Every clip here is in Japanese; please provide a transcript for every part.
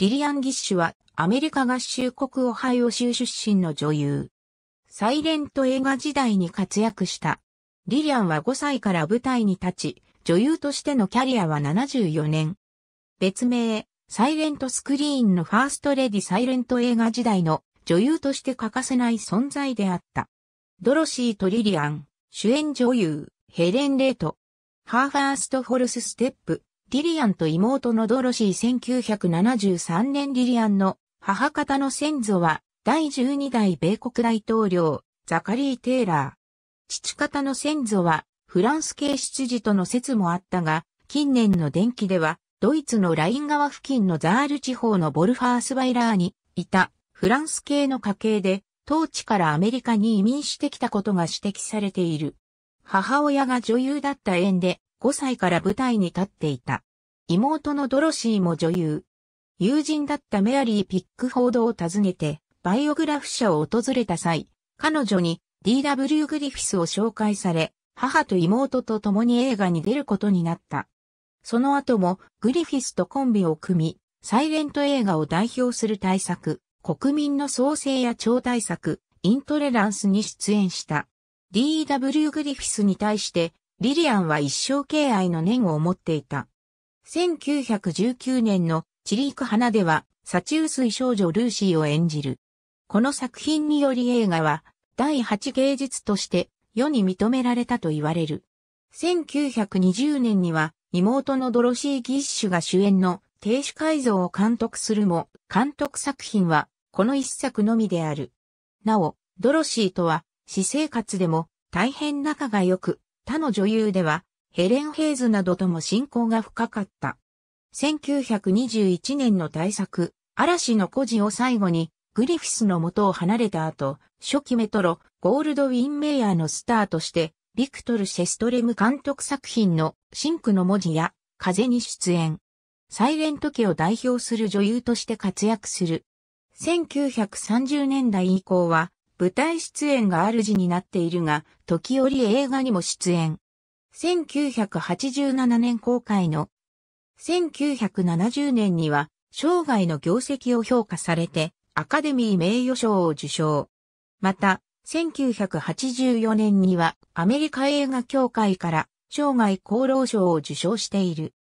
リリアン・ギッシュはアメリカ合衆国オハイオ州出身の女優。サイレント映画時代に活躍した。リリアンは5歳から舞台に立ち、女優としてのキャリアは74年。別名、サイレントスクリーンのファーストレディサイレント映画時代の女優として欠かせない存在であった。ドロシーとリリアン、主演女優、ヘレン・レート。ハーファースト・フォルス・ステップ、リリアンと妹のドロシー1973年リリアンの母方の先祖は第12代米国大統領ザカリー・テイラー。父方の先祖はフランス系執事との説もあったが、近年の電気ではドイツのライン川付近のザール地方のボルファースバイラーにいたフランス系の家系で当地からアメリカに移民してきたことが指摘されている。母親が女優だった縁で5歳から舞台に立っていた。妹のドロシーも女優。友人だったメアリー・ピックフォードを訪ねて、バイオグラフ社を訪れた際、彼女に D.W. グリフィスを紹介され、母と妹と共に映画に出ることになった。その後もグリフィスとコンビを組み、サイレント映画を代表する大作、国民の創生や超大作、イントレランスに出演した。D.W. グリフィスに対してリリアンは一生敬愛の念を持っていた。1919年のチリーク花では、サチウスイ少女ルーシーを演じる。この作品により映画は、第8芸術として世に認められたと言われる。1920年には、妹のドロシー・ギッシュが主演の亭主改造を監督するも、監督作品は、この一作のみである。なお、ドロシーとは、私生活でも大変仲が良く、他の女優では、ヘレン・ヘイズなどとも親交が深かった。1921年の大作、嵐の孤児を最後に、グリフィスの元を離れた後、初期メトロ、ゴールドウィン・メイヤーのスターとして、ビクトル・シェストレム監督作品のシンクの文字や風に出演。サイレント家を代表する女優として活躍する。1930年代以降は舞台出演が主になっているが、時折映画にも出演。1987年公開の、1970年には、生涯の業績を評価されて、アカデミー名誉賞を受賞。また、1984年にはアメリカ映画協会から生涯功労賞を受賞している。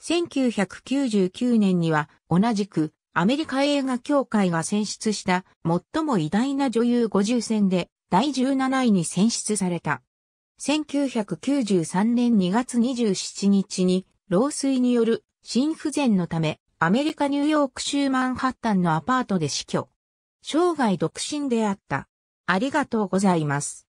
1999年には同じくアメリカ映画協会が選出した最も偉大な女優50選で第17位に選出された。1993年2月27日に老衰による心不全のためアメリカニューヨーク州マンハッタンのアパートで死去。生涯独身であった。ありがとうございます。